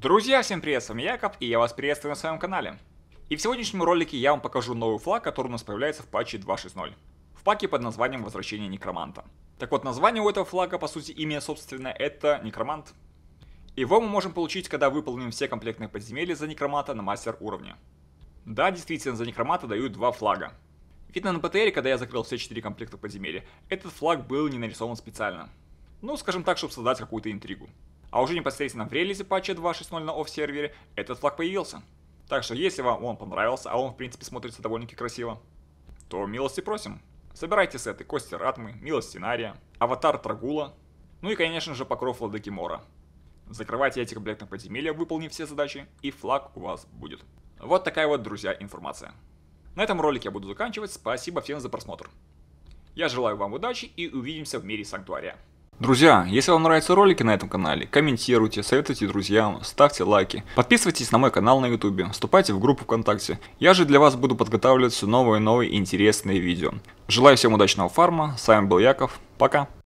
Друзья, всем привет, с вами Яков, и я вас приветствую на своем канале. И в сегодняшнем ролике я вам покажу новый флаг, который у нас появляется в патче 2.6.0. В паке под названием «Возвращение Некроманта». Так вот, название у этого флага, по сути, имя собственное это Некромант. Его мы можем получить, когда выполним все комплектные подземелья за Некромата на мастер уровне. Да, действительно, за Некромата дают два флага. Видно на ПТР, когда я закрыл все четыре комплекта подземелья, этот флаг был не нарисован специально. Ну, скажем так, чтобы создать какую-то интригу. А уже непосредственно в релизе патча 2.6.0 на офсервере этот флаг появился. Так что если вам он понравился, а он в принципе смотрится довольно-таки красиво, то милости просим. Собирайте сеты Кости Ратмы, Милость Сценария, Аватар Трагула, ну и конечно же покров Владыки Мора. Закрывайте эти комплектные подземелья, выполнив все задачи, и флаг у вас будет. Вот такая вот, друзья, информация. На этом ролике я буду заканчивать, спасибо всем за просмотр. Я желаю вам удачи и увидимся в мире Санктуария. Друзья, если вам нравятся ролики на этом канале, комментируйте, советуйте друзьям, ставьте лайки, подписывайтесь на мой канал на YouTube, вступайте в группу ВКонтакте. Я же для вас буду подготавливать все новые и новые интересные видео. Желаю всем удачного фарма, с вами был Яков, пока!